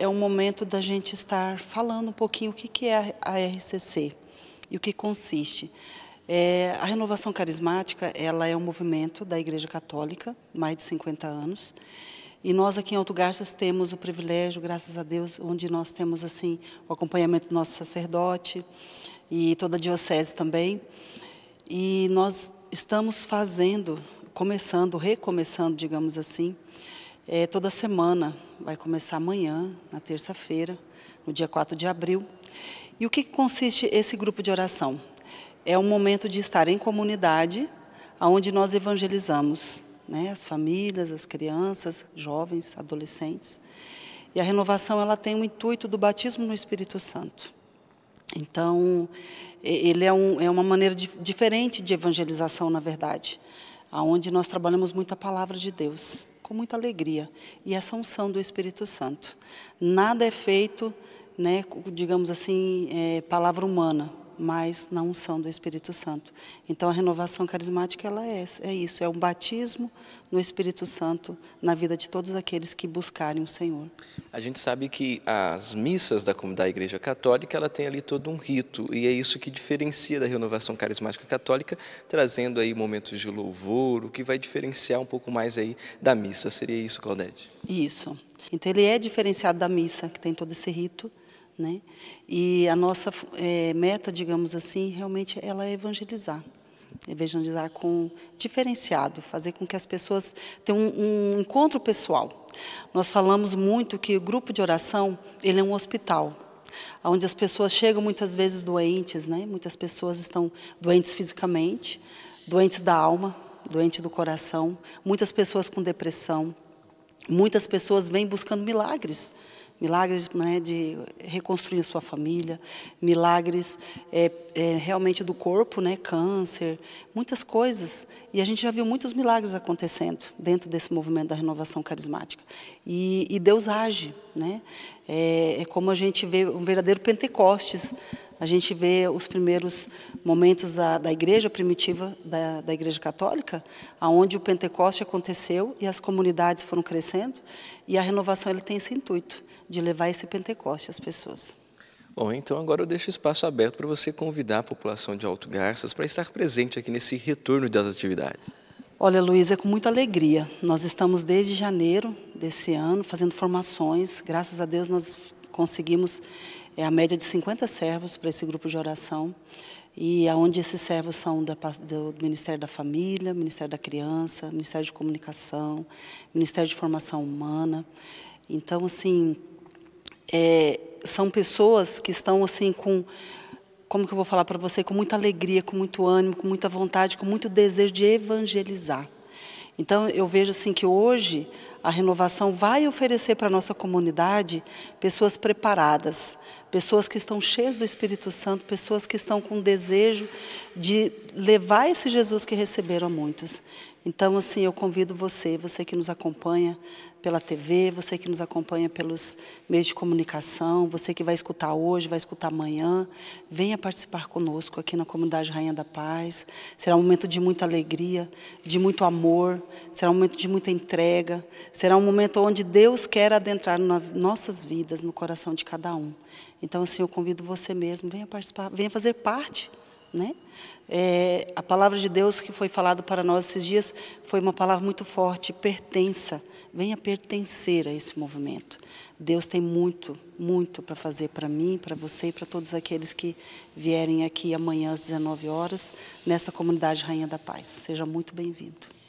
é um momento da gente estar falando um pouquinho o que, é a RCC e o que consiste. É, a renovação carismática ela é um movimento da Igreja Católica, mais de 50 anos, e nós aqui em Alto Garças temos o privilégio, graças a Deus, onde nós temos assim o acompanhamento do nosso sacerdote e toda a diocese também. E nós estamos fazendo, começando, recomeçando, digamos assim, é, toda semana. Vai começar amanhã, na terça-feira, no dia 4 de abril. E o que consiste esse grupo de oração? É um momento de estar em comunidade, onde nós evangelizamos né, as famílias, as crianças, jovens, adolescentes. E a renovação ela tem o intuito do batismo no Espírito Santo. Então, ele é, um, é uma maneira de, diferente de evangelização, na verdade, aonde nós trabalhamos muito a palavra de Deus com muita alegria. E essa unção do Espírito Santo. Nada é feito, né, digamos assim, é, palavra humana, mas na unção do Espírito Santo. Então a renovação carismática ela é, é isso, é um batismo no Espírito Santo na vida de todos aqueles que buscarem o Senhor. A gente sabe que as missas da comunidade Igreja Católica, ela tem ali todo um rito, e é isso que diferencia da renovação carismática católica, trazendo aí momentos de louvor, o que vai diferenciar um pouco mais aí da missa. Seria isso, Claudete? Isso. Então ele é diferenciado da missa, que tem todo esse rito, né? E a nossa é, meta, digamos assim, realmente ela é evangelizar. Evangelizar com diferenciado, fazer com que as pessoas tenham um, um encontro pessoal. Nós falamos muito que o grupo de oração ele é um hospital, onde as pessoas chegam muitas vezes doentes, né? muitas pessoas estão doentes fisicamente, doentes da alma, doentes do coração, muitas pessoas com depressão, muitas pessoas vêm buscando milagres milagres né, de reconstruir a sua família, milagres é, é, realmente do corpo, né, câncer, muitas coisas. E a gente já viu muitos milagres acontecendo dentro desse movimento da renovação carismática. E, e Deus age, né? É, é como a gente vê um verdadeiro Pentecostes a gente vê os primeiros momentos da, da igreja primitiva, da, da igreja católica, aonde o Pentecoste aconteceu e as comunidades foram crescendo, e a renovação ele tem esse intuito, de levar esse Pentecoste às pessoas. Bom, então agora eu deixo o espaço aberto para você convidar a população de Alto Garças para estar presente aqui nesse retorno das atividades. Olha, Luiz, é com muita alegria. Nós estamos desde janeiro desse ano fazendo formações. Graças a Deus nós conseguimos é a média de 50 servos para esse grupo de oração e aonde esses servos são da, do Ministério da Família, Ministério da Criança, Ministério de Comunicação, Ministério de Formação Humana. Então, assim, é, são pessoas que estão assim com como que eu vou falar para você com muita alegria, com muito ânimo, com muita vontade, com muito desejo de evangelizar. Então eu vejo assim que hoje a renovação vai oferecer para a nossa comunidade pessoas preparadas, pessoas que estão cheias do Espírito Santo, pessoas que estão com desejo de levar esse Jesus que receberam a muitos. Então, assim, eu convido você, você que nos acompanha pela TV, você que nos acompanha pelos meios de comunicação, você que vai escutar hoje, vai escutar amanhã, venha participar conosco aqui na comunidade Rainha da Paz. Será um momento de muita alegria, de muito amor, será um momento de muita entrega, será um momento onde Deus quer adentrar nas nossas vidas, no coração de cada um. Então, assim, eu convido você mesmo, venha participar, venha fazer parte. Né? É, a palavra de Deus que foi falada para nós esses dias foi uma palavra muito forte, pertença. Venha pertencer a esse movimento. Deus tem muito, muito para fazer para mim, para você e para todos aqueles que vierem aqui amanhã às 19 horas, nesta comunidade Rainha da Paz. Seja muito bem-vindo.